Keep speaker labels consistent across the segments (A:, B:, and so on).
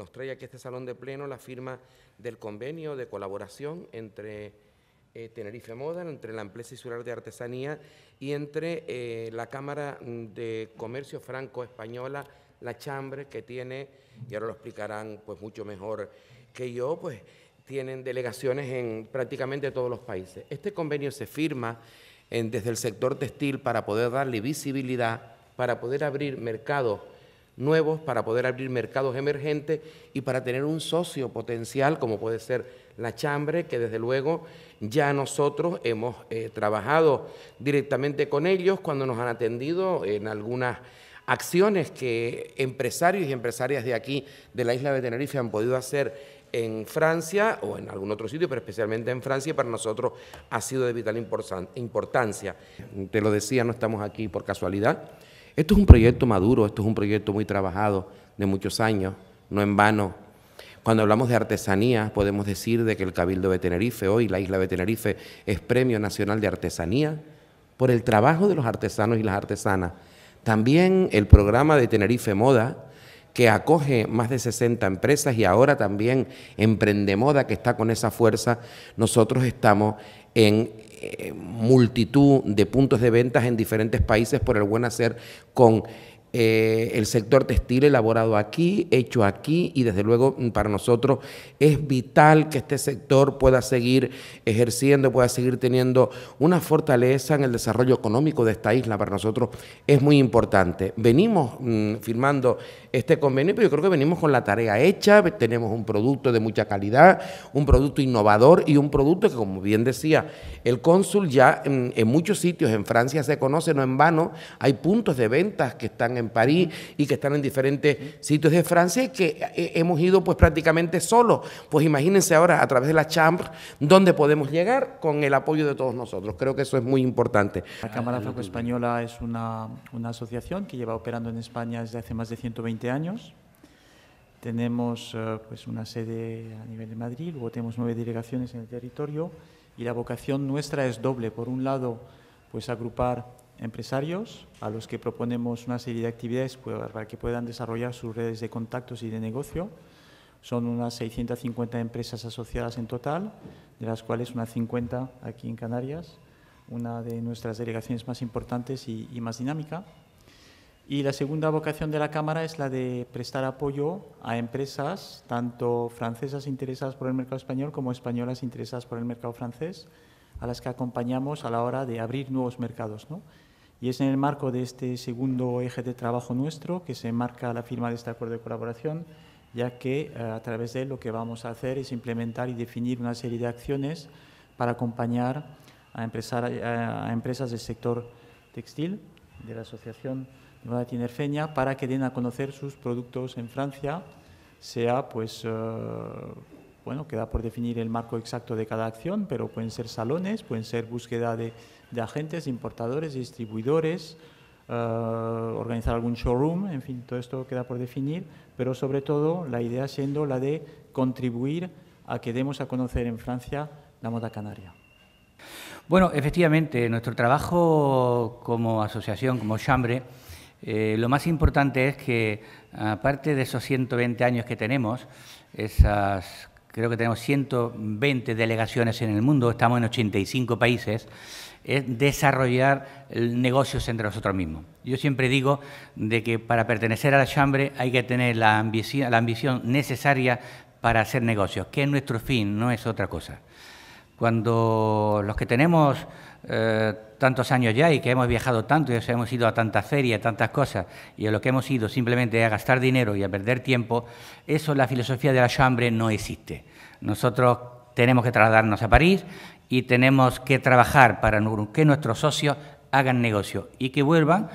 A: nos trae aquí este salón de pleno la firma del convenio de colaboración entre eh, Tenerife Moda, entre la empresa insular de artesanía y entre eh, la Cámara mm, de Comercio Franco-Española, la Chambre, que tiene, y ahora lo explicarán pues mucho mejor que yo, pues tienen delegaciones en prácticamente todos los países. Este convenio se firma desde el sector textil para poder darle visibilidad, para poder abrir mercados nuevos, para poder abrir mercados emergentes y para tener un socio potencial como puede ser la Chambre, que desde luego ya nosotros hemos eh, trabajado directamente con ellos cuando nos han atendido en algunas acciones que empresarios y empresarias de aquí, de la isla de Tenerife, han podido hacer en Francia o en algún otro sitio, pero especialmente en Francia, para nosotros ha sido de vital importancia. Te lo decía, no estamos aquí por casualidad. Esto es un proyecto maduro, esto es un proyecto muy trabajado de muchos años, no en vano. Cuando hablamos de artesanía, podemos decir de que el Cabildo de Tenerife, hoy la isla de Tenerife, es Premio Nacional de Artesanía por el trabajo de los artesanos y las artesanas. También el programa de Tenerife Moda, que acoge más de 60 empresas y ahora también Emprende Moda, que está con esa fuerza, nosotros estamos en eh, multitud de puntos de ventas en diferentes países por el buen hacer con eh, el sector textil elaborado aquí, hecho aquí, y desde luego mm, para nosotros es vital que este sector pueda seguir ejerciendo, pueda seguir teniendo una fortaleza en el desarrollo económico de esta isla. Para nosotros es muy importante. Venimos mm, firmando este convenio, pero yo creo que venimos con la tarea hecha, tenemos un producto de mucha calidad, un producto innovador y un producto que, como bien decía el cónsul, ya en, mm, en muchos sitios en Francia se conoce, no en vano, hay puntos de ventas que están en en París y que están en diferentes sitios de Francia y que eh, hemos ido pues prácticamente solos. Pues imagínense ahora a través de la Chambre dónde podemos llegar con el apoyo de todos nosotros. Creo que eso es muy importante. La Cámara
B: Franco-Española es una, una asociación que lleva operando en España desde hace más de 120 años. Tenemos eh, pues, una sede a nivel de Madrid, luego tenemos nueve delegaciones en el territorio y la vocación nuestra es doble. Por un lado, pues agrupar empresarios a los que proponemos una serie de actividades pues, para que puedan desarrollar sus redes de contactos y de negocio. Son unas 650 empresas asociadas en total, de las cuales unas 50 aquí en Canarias, una de nuestras delegaciones más importantes y, más dinámica. Y la segunda vocación de la Cámara es la de prestar apoyo a empresas, tanto francesas interesadas por el mercado español como españolas interesadas por el mercado francés, a las que acompañamos a la hora de abrir nuevos mercados. ¿no? Y es en el marco de este segundo eje de trabajo nuestro que se marca la firma de este acuerdo de colaboración, ya que eh, a través de él lo que vamos a hacer es implementar y definir una serie de acciones para acompañar a, eh, a empresas del sector textil de la Asociación Nueva Tinerfeña para que den a conocer sus productos en Francia, sea pues eh, bueno, queda por definir el marco exacto de cada acción, pero pueden ser salones, pueden ser búsqueda de, agentes, importadores, distribuidores, eh, organizar algún showroom, en fin, todo esto queda por definir, pero sobre todo la idea siendo la de contribuir a que demos a conocer en Francia la moda canaria.
C: Bueno, efectivamente, nuestro trabajo como asociación, como chambre, eh, lo más importante es que, aparte de esos 120 años que tenemos, esas creo que tenemos 120 delegaciones en el mundo, estamos en 85 países, es desarrollar negocios entre nosotros mismos. Yo siempre digo de que para pertenecer a la Chambre hay que tener la ambición, necesaria para hacer negocios, que es nuestro fin, no es otra cosa. Cuando los que tenemos eh, tantos años ya y que hemos viajado tanto y hemos ido a tantas ferias, tantas cosas, y a lo que hemos ido simplemente a gastar dinero y a perder tiempo, eso la filosofía de la chambre no existe. Nosotros tenemos que trasladarnos a París y tenemos que trabajar para que nuestros socios hagan negocio y que vuelvan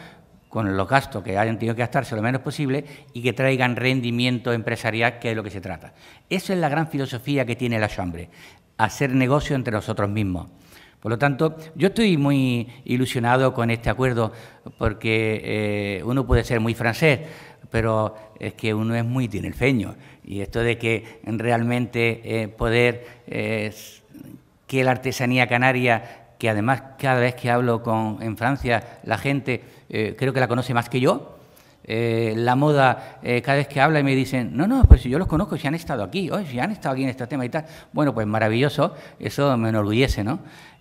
C: con los gastos que hayan tenido que gastarse lo menos posible y que traigan rendimiento empresarial, que es lo que se trata. Esa es la gran filosofía que tiene la Chambre, hacer negocio entre nosotros mismos. Por lo tanto, yo estoy muy ilusionado con este acuerdo porque eh, uno puede ser muy francés, pero es que uno es muy tinelfeño. Y esto de que realmente eh, poder eh, que la artesanía canaria, que además cada vez que hablo con, en Francia, la gente creo que la conoce más que yo, eh, la moda, eh, cada vez que habla y me dicen, no, no, pues si yo los conozco, si han estado aquí, hoy, si han estado aquí en este tema y tal. Bueno, pues maravilloso, eso me enorgullece, ¿no?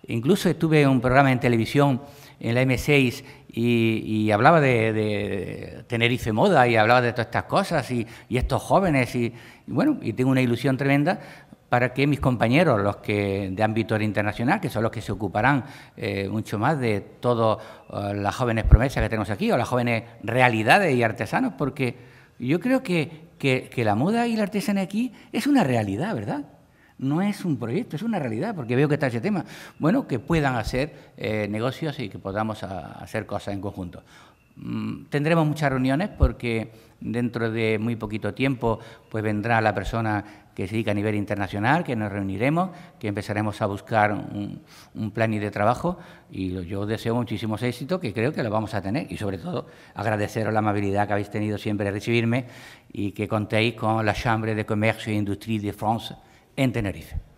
C: Incluso estuve en un programa en televisión en la M6 y, hablaba de, de, Tenerife Moda y hablaba de todas estas cosas y, estos jóvenes y, bueno, y tengo una ilusión tremenda para que mis compañeros, los que de ámbito internacional, que son los que se ocuparán eh, mucho más de todas eh, las jóvenes promesas que tenemos aquí, o las jóvenes realidades y artesanos, porque yo creo que, la moda y la artesanía aquí es una realidad, ¿verdad? No es un proyecto, es una realidad, porque veo que está ese tema. Bueno, que puedan hacer eh, negocios y que podamos ah, hacer cosas en conjunto. Mm, tendremos muchas reuniones porque Dentro de muy poquito tiempo, pues vendrá la persona que se dedica a nivel internacional, que nos reuniremos, que empezaremos a buscar un, plan de trabajo. Y yo deseo muchísimos éxitos, que creo que lo vamos a tener. Y sobre todo, agradeceros la amabilidad que habéis tenido siempre de recibirme y que contéis con la Chambre de Comercio e Industria de France en Tenerife.